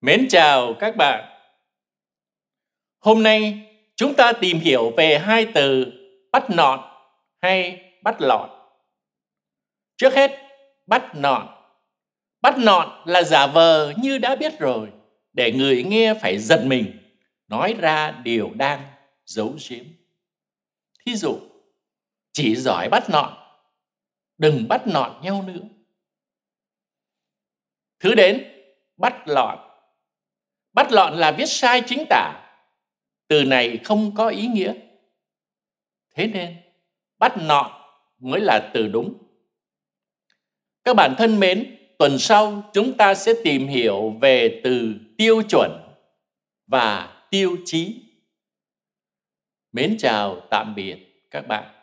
Mến chào các bạn. Hôm nay chúng ta tìm hiểu về hai từ bắt nọt hay bắt lọt. Trước hết, bắt nọt. Bắt nọt là giả vờ như đã biết rồi để người nghe phải giật mình nói ra điều đang giấu giếm. Thí dụ, chỉ giỏi bắt nọt, đừng bắt nọt nhau nữa. Thứ đến, bắt lọt. Bắt lọn là viết sai chính tả. Từ này không có ý nghĩa. Thế nên, bắt nọ mới là từ đúng. Các bạn thân mến, tuần sau chúng ta sẽ tìm hiểu về từ tiêu chuẩn và tiêu chí. Mến chào tạm biệt các bạn.